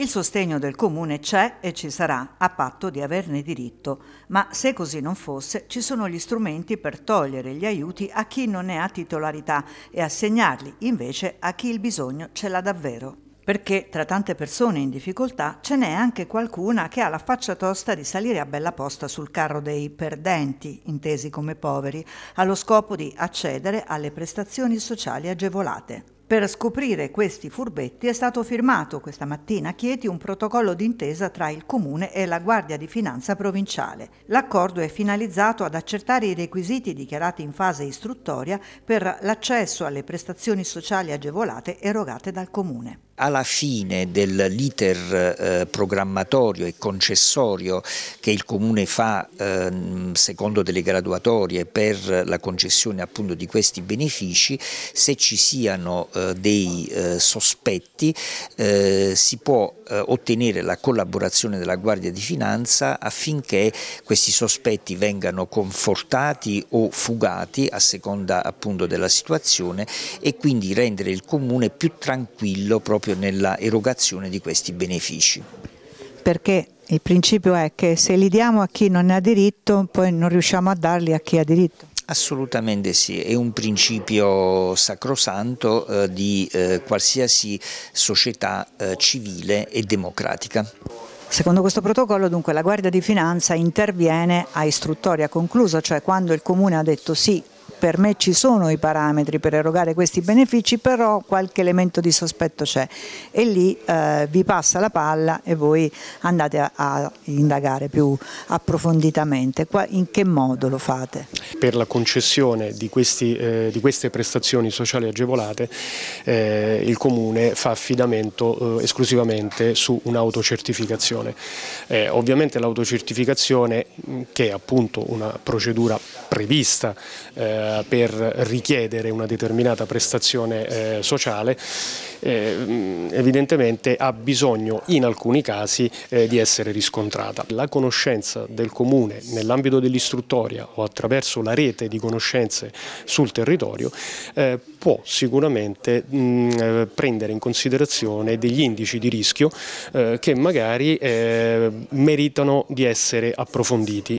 Il sostegno del comune c'è e ci sarà, a patto di averne diritto, ma se così non fosse ci sono gli strumenti per togliere gli aiuti a chi non ne ha titolarità e assegnarli invece a chi il bisogno ce l'ha davvero perché tra tante persone in difficoltà ce n'è anche qualcuna che ha la faccia tosta di salire a bella posta sul carro dei perdenti, intesi come poveri, allo scopo di accedere alle prestazioni sociali agevolate. Per scoprire questi furbetti è stato firmato questa mattina a Chieti un protocollo d'intesa tra il Comune e la Guardia di Finanza Provinciale. L'accordo è finalizzato ad accertare i requisiti dichiarati in fase istruttoria per l'accesso alle prestazioni sociali agevolate erogate dal Comune alla fine dell'iter eh, programmatorio e concessorio che il Comune fa eh, secondo delle graduatorie per la concessione appunto di questi benefici, se ci siano eh, dei eh, sospetti eh, si può eh, ottenere la collaborazione della Guardia di Finanza affinché questi sospetti vengano confortati o fugati a seconda appunto della situazione e quindi rendere il Comune più tranquillo proprio proprio nella erogazione di questi benefici. Perché il principio è che se li diamo a chi non ne ha diritto, poi non riusciamo a darli a chi ha diritto. Assolutamente sì, è un principio sacrosanto eh, di eh, qualsiasi società eh, civile e democratica. Secondo questo protocollo dunque la Guardia di Finanza interviene a istruttoria conclusa, cioè quando il Comune ha detto sì per me ci sono i parametri per erogare questi benefici, però qualche elemento di sospetto c'è e lì eh, vi passa la palla e voi andate a, a indagare più approfonditamente. Qua, in che modo lo fate? Per la concessione di, questi, eh, di queste prestazioni sociali agevolate eh, il Comune fa affidamento eh, esclusivamente su un'autocertificazione. Eh, ovviamente l'autocertificazione che è appunto una procedura prevista eh, eh, per richiedere una determinata prestazione eh, sociale eh, mm, evidentemente ha bisogno in alcuni casi di essere riscontrata. La conoscenza del Comune nell'ambito dell'istruttoria o attraverso la rete di conoscenze sul territorio può sicuramente mm, prendere in considerazione degli indici di rischio che magari meritano di essere approfonditi